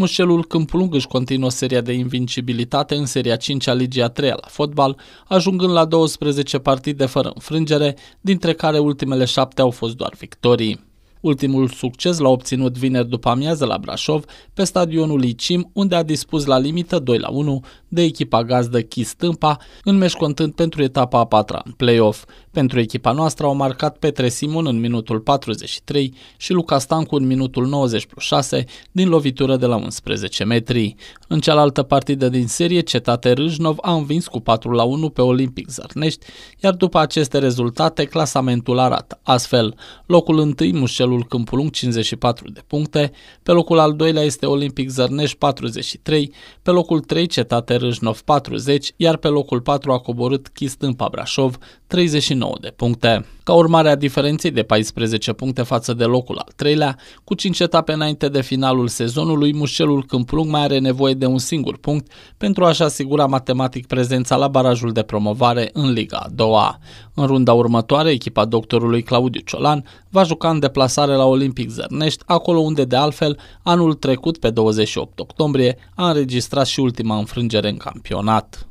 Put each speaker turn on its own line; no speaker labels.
Mușelul Câmpulung își continuă seria de invincibilitate în seria 5 a Ligii a 3 la fotbal, ajungând la 12 partide fără înfrângere, dintre care ultimele șapte au fost doar victorii. Ultimul succes l-a obținut vineri după amiază la Brașov, pe stadionul Icim, unde a dispus la limită 2 la 1 de echipa gazdă Chistâmpa, în meci contând pentru etapa a patra în play-off. Pentru echipa noastră au marcat Petre Simon în minutul 43 și Luca Stancu în minutul 90 plus 6 din lovitură de la 11 metri. În cealaltă partidă din serie, Cetate Râșnov a învins cu 4 la 1 pe Olimpic Zărnești, iar după aceste rezultate, clasamentul arată astfel. Locul 1, Mușelul Câmpulung 54 de puncte, pe locul al doilea este Olimpic Zărnești 43, pe locul 3 Cetate Râșnov 40, iar pe locul 4 a coborât Chistâmpa Brașov 39 29 de puncte. Ca urmare a diferenței de 14 puncte față de locul al treilea, cu 5 etape înainte de finalul sezonului, Mușelul Câmplung mai are nevoie de un singur punct pentru a-și asigura matematic prezența la barajul de promovare în Liga a doua. În runda următoare, echipa doctorului Claudiu Ciolan va juca în deplasare la Olimpic Zărnești, acolo unde de altfel anul trecut pe 28 octombrie a înregistrat și ultima înfrângere în campionat.